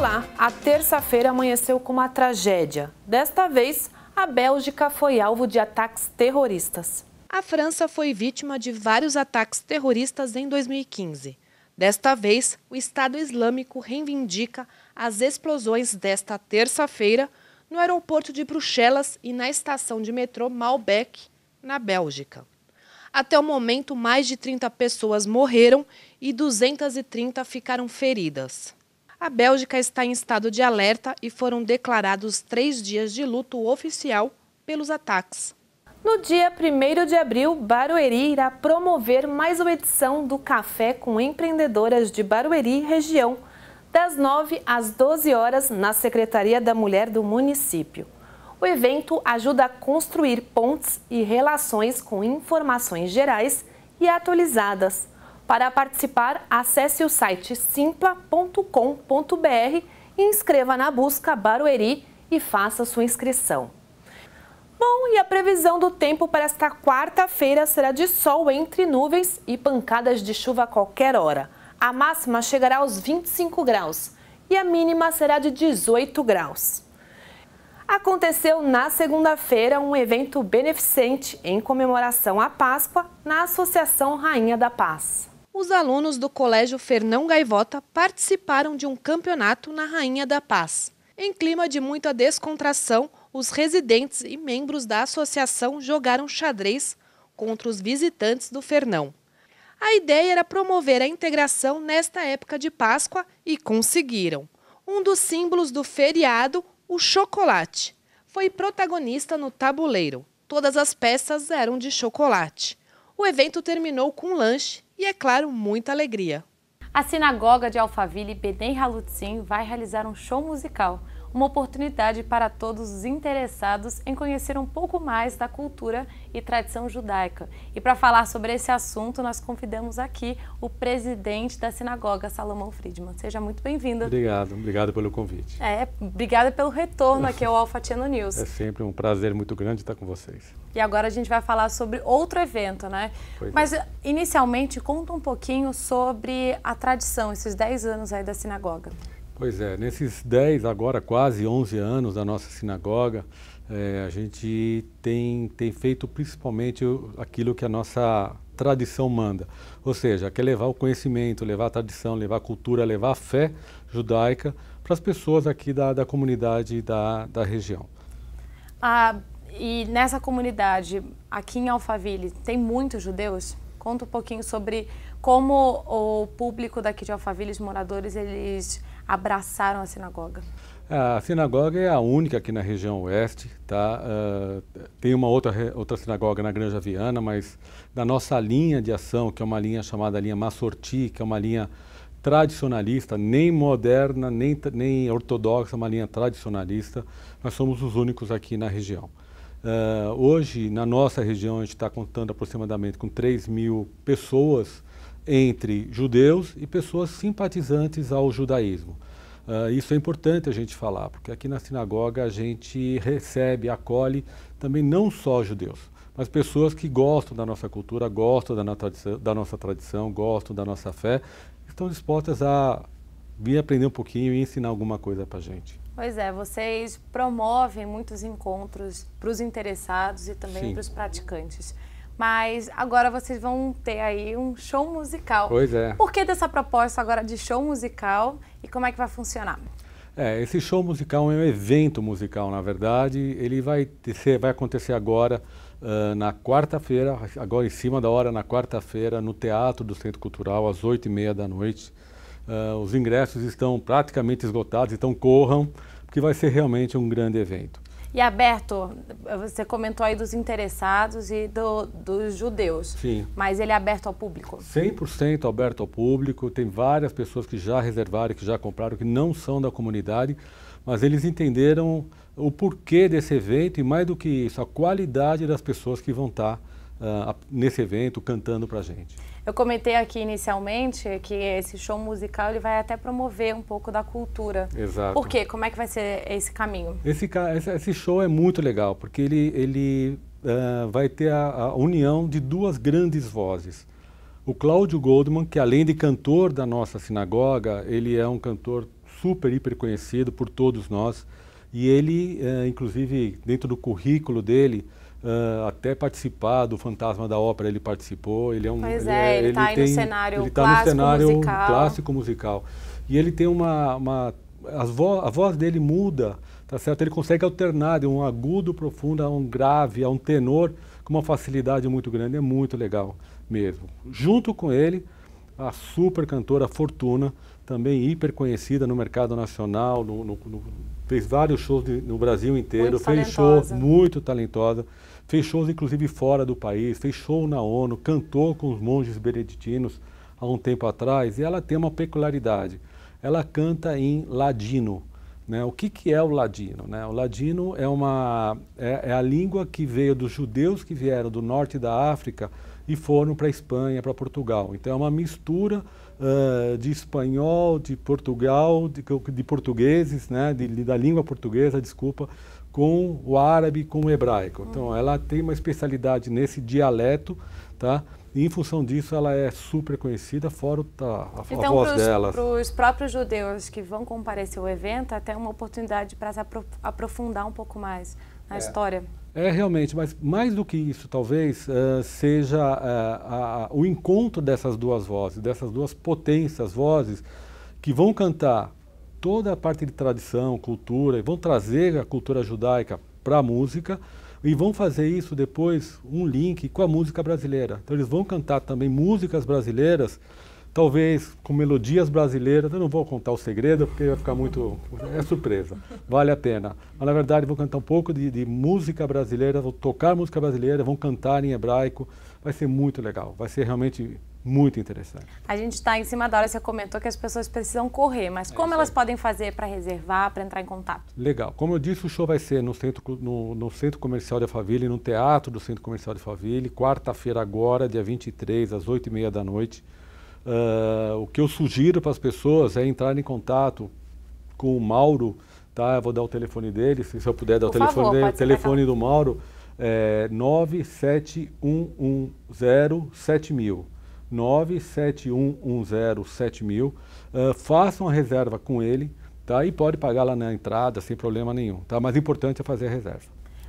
lá, a terça-feira amanheceu com uma tragédia. Desta vez, a Bélgica foi alvo de ataques terroristas. A França foi vítima de vários ataques terroristas em 2015. Desta vez, o Estado Islâmico reivindica as explosões desta terça-feira no aeroporto de Bruxelas e na estação de metrô Malbec, na Bélgica. Até o momento, mais de 30 pessoas morreram e 230 ficaram feridas a Bélgica está em estado de alerta e foram declarados três dias de luto oficial pelos ataques. No dia 1 de abril, Barueri irá promover mais uma edição do Café com Empreendedoras de Barueri Região, das 9 às 12 horas, na Secretaria da Mulher do município. O evento ajuda a construir pontes e relações com informações gerais e atualizadas. Para participar, acesse o site simpla.com.br e inscreva na busca Barueri e faça sua inscrição. Bom, e a previsão do tempo para esta quarta-feira será de sol entre nuvens e pancadas de chuva a qualquer hora. A máxima chegará aos 25 graus e a mínima será de 18 graus. Aconteceu na segunda-feira um evento beneficente em comemoração à Páscoa na Associação Rainha da Paz os alunos do Colégio Fernão Gaivota participaram de um campeonato na Rainha da Paz. Em clima de muita descontração, os residentes e membros da associação jogaram xadrez contra os visitantes do Fernão. A ideia era promover a integração nesta época de Páscoa e conseguiram. Um dos símbolos do feriado, o chocolate, foi protagonista no tabuleiro. Todas as peças eram de chocolate. O evento terminou com lanche e, é claro, muita alegria. A Sinagoga de Alphaville Benem Halutzin vai realizar um show musical uma oportunidade para todos os interessados em conhecer um pouco mais da cultura e tradição judaica. E para falar sobre esse assunto, nós convidamos aqui o presidente da sinagoga, Salomão Friedman. Seja muito bem-vindo. Obrigado, obrigado pelo convite. É, obrigada pelo retorno aqui ao Alfatiano News. É sempre um prazer muito grande estar com vocês. E agora a gente vai falar sobre outro evento, né? Pois é. Mas é. inicialmente conta um pouquinho sobre a tradição, esses 10 anos aí da sinagoga. Pois é, nesses 10, agora quase 11 anos da nossa sinagoga, é, a gente tem, tem feito principalmente aquilo que a nossa tradição manda. Ou seja, quer levar o conhecimento, levar a tradição, levar a cultura, levar a fé judaica para as pessoas aqui da, da comunidade da, da região. Ah, e nessa comunidade, aqui em Alphaville, tem muitos judeus? Conta um pouquinho sobre como o público daqui de Alphaville, os moradores, eles abraçaram a sinagoga? A sinagoga é a única aqui na região oeste, tá? Uh, tem uma outra, outra sinagoga na Granja Viana, mas na nossa linha de ação, que é uma linha chamada linha Massorti, que é uma linha tradicionalista, nem moderna, nem, nem ortodoxa, é uma linha tradicionalista, nós somos os únicos aqui na região. Uh, hoje, na nossa região, a gente está contando aproximadamente com 3 mil pessoas entre judeus e pessoas simpatizantes ao judaísmo. Uh, isso é importante a gente falar, porque aqui na sinagoga a gente recebe, acolhe também não só judeus, mas pessoas que gostam da nossa cultura, gostam da, tradição, da nossa tradição, gostam da nossa fé, estão dispostas a vir aprender um pouquinho e ensinar alguma coisa para a gente. Pois é, vocês promovem muitos encontros para os interessados e também para os praticantes. Mas agora vocês vão ter aí um show musical. Pois é. Por que dessa proposta agora de show musical e como é que vai funcionar? É, esse show musical é um evento musical, na verdade. Ele vai, ter, vai acontecer agora, uh, na quarta-feira, agora em cima da hora, na quarta-feira, no Teatro do Centro Cultural, às oito e meia da noite. Uh, os ingressos estão praticamente esgotados, então corram, porque vai ser realmente um grande evento. E aberto, você comentou aí dos interessados e do, dos judeus. Sim. Mas ele é aberto ao público? 100% aberto ao público. Tem várias pessoas que já reservaram, que já compraram, que não são da comunidade, mas eles entenderam o porquê desse evento e, mais do que isso, a qualidade das pessoas que vão estar tá uh, nesse evento, cantando para a gente. Eu comentei aqui inicialmente que esse show musical ele vai até promover um pouco da cultura. Exato. Por quê? Como é que vai ser esse caminho? Esse, esse show é muito legal, porque ele, ele uh, vai ter a, a união de duas grandes vozes. O Cláudio Goldman, que além de cantor da nossa sinagoga, ele é um cantor super, hiper conhecido por todos nós. E ele, uh, inclusive, dentro do currículo dele, Uh, até participar do Fantasma da Ópera, ele participou. Ele é um, pois ele, é, é ele está no cenário, ele clássico, tá no cenário musical. clássico musical. E ele tem uma. uma vo, a voz dele muda, tá certo? Ele consegue alternar de um agudo profundo a um grave, a um tenor, com uma facilidade muito grande. É muito legal mesmo. Junto com ele, a super cantora Fortuna, também hiper conhecida no mercado nacional, no, no, no fez vários shows de, no Brasil inteiro, muito fez show muito talentosa, fez shows inclusive fora do país, fez show na ONU, cantou com os monges beneditinos há um tempo atrás, e ela tem uma peculiaridade. Ela canta em ladino. Né? O que, que é o ladino? Né? O ladino é, uma, é, é a língua que veio dos judeus que vieram do norte da África e foram para a Espanha, para Portugal. Então é uma mistura uh, de espanhol, de Portugal, de, de portugueses, né, de, da língua portuguesa, desculpa, com o árabe, com o hebraico. Então, hum. ela tem uma especialidade nesse dialeto, tá? E em função disso, ela é super conhecida, fora a, a, então, a voz pros, dela. Para os próprios judeus que vão comparecer ao evento, até uma oportunidade para se aprofundar um pouco mais na é. história. É realmente, mas mais do que isso, talvez uh, seja uh, a, o encontro dessas duas vozes, dessas duas potências vozes que vão cantar toda a parte de tradição, cultura, e vão trazer a cultura judaica para a música e vão fazer isso depois, um link com a música brasileira. Então eles vão cantar também músicas brasileiras, talvez com melodias brasileiras. Eu não vou contar o segredo, porque vai ficar muito. É surpresa. Vale a pena. Mas na verdade vão cantar um pouco de, de música brasileira, vão tocar música brasileira, vão cantar em hebraico. Vai ser muito legal. Vai ser realmente muito interessante. A gente está em cima da hora, você comentou que as pessoas precisam correr, mas é como é elas podem fazer para reservar, para entrar em contato? Legal. Como eu disse, o show vai ser no Centro, no, no centro Comercial de Faville, no Teatro do Centro Comercial de Faville, quarta-feira agora, dia 23, às 8h30 da noite. Uh, o que eu sugiro para as pessoas é entrar em contato com o Mauro, tá? Eu vou dar o telefone dele, se eu puder dar Por o telefone favor, dele, telefone do Mauro é 971107000. 971107000. Uh, façam uma reserva com ele, tá? E pode pagar lá na entrada sem problema nenhum, tá? Mas o importante é fazer a reserva.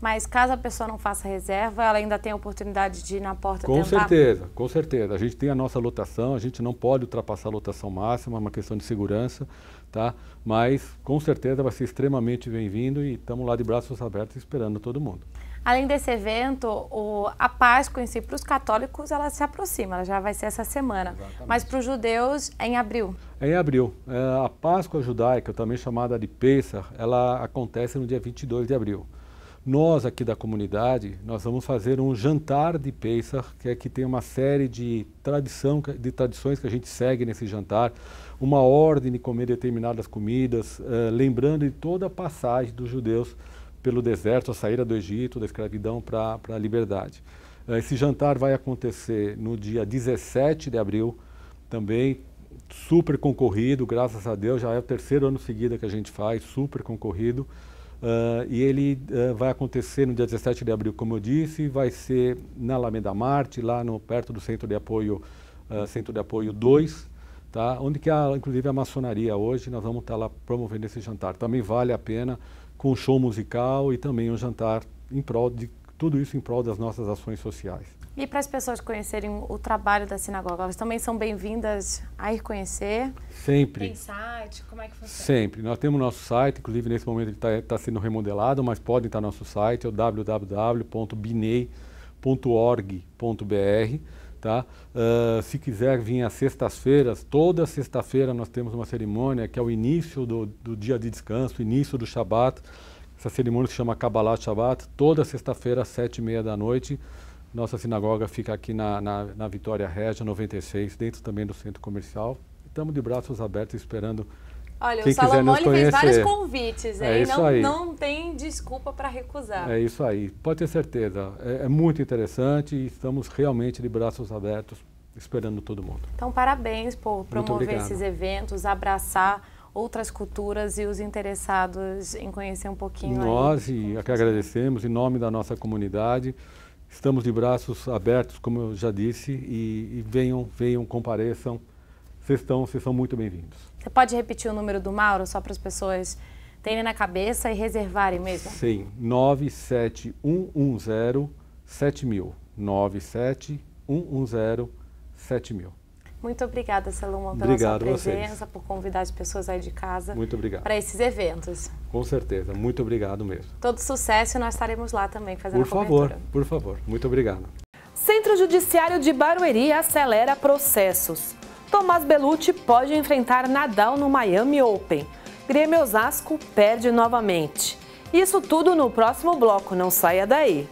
Mas caso a pessoa não faça reserva, ela ainda tem a oportunidade de ir na porta Com tentar... certeza, com certeza. A gente tem a nossa lotação, a gente não pode ultrapassar a lotação máxima, é uma questão de segurança, tá? Mas com certeza vai ser extremamente bem-vindo e estamos lá de braços abertos esperando todo mundo. Além desse evento, o, a Páscoa em si, para os católicos, ela se aproxima, ela já vai ser essa semana. Exatamente. Mas para os judeus, é em abril. É em abril. É, a Páscoa judaica, também chamada de Pesach, ela acontece no dia 22 de abril. Nós, aqui da comunidade, nós vamos fazer um jantar de Pesach, que é que tem uma série de, tradição, de tradições que a gente segue nesse jantar, uma ordem de comer determinadas comidas, é, lembrando de toda a passagem dos judeus pelo deserto, a saída do Egito, da escravidão para a liberdade. Eh, esse jantar vai acontecer no dia 17 de abril, também super concorrido, graças a Deus, já é o terceiro ano seguido que a gente faz, super concorrido. Uh, e ele uh, vai acontecer no dia 17 de abril, como eu disse, vai ser na Alameda Marte, lá no, perto do Centro de Apoio, uh, Centro de Apoio 2, tá? onde que a, inclusive a maçonaria hoje, nós vamos estar tá lá promovendo esse jantar. Também vale a pena com um show musical e também um jantar em prol de tudo isso em prol das nossas ações sociais. E para as pessoas conhecerem o trabalho da sinagoga, elas também são bem-vindas a ir conhecer? Sempre. Tem site? Como é que funciona? Sempre. Nós temos nosso site, inclusive nesse momento ele está tá sendo remodelado, mas podem estar no nosso site, é o www.binei.org.br. Tá? Uh, se quiser vir às sextas-feiras, toda sexta-feira nós temos uma cerimônia que é o início do, do dia de descanso, início do Shabat. Essa cerimônia se chama Kabbalah Shabat. Toda sexta-feira, às sete e meia da noite, nossa sinagoga fica aqui na, na, na Vitória Régia 96, dentro também do centro comercial. Estamos de braços abertos esperando Olha, o Salomão conhecer. fez vários convites, É não, não, tem desculpa para recusar. É isso aí, pode ter certeza. É, é, muito interessante e estamos realmente de braços abertos esperando todo mundo. Então, parabéns por promover esses eventos, abraçar outras culturas e os interessados em conhecer um pouquinho. Nós aí, e é que agradecemos em nome da nossa comunidade. Estamos de braços abertos, como eu já disse, e, e venham, venham, compareçam. Vocês estão, vocês são muito bem-vindos. Você pode repetir o número do Mauro só para as pessoas terem na cabeça e reservarem mesmo? Sim, 971107000. 971107000. Muito obrigada, Salomão, pela Obrigado sua presença, vocês. por convidar as pessoas aí de casa muito obrigado. para esses eventos. Com certeza, muito obrigado mesmo. Todo sucesso e nós estaremos lá também fazendo por favor, cobertura. Por favor, muito obrigado. Centro Judiciário de Barueri acelera processos. Tomás Belucci pode enfrentar Nadal no Miami Open. Grêmio Osasco perde novamente. Isso tudo no próximo bloco, não saia daí.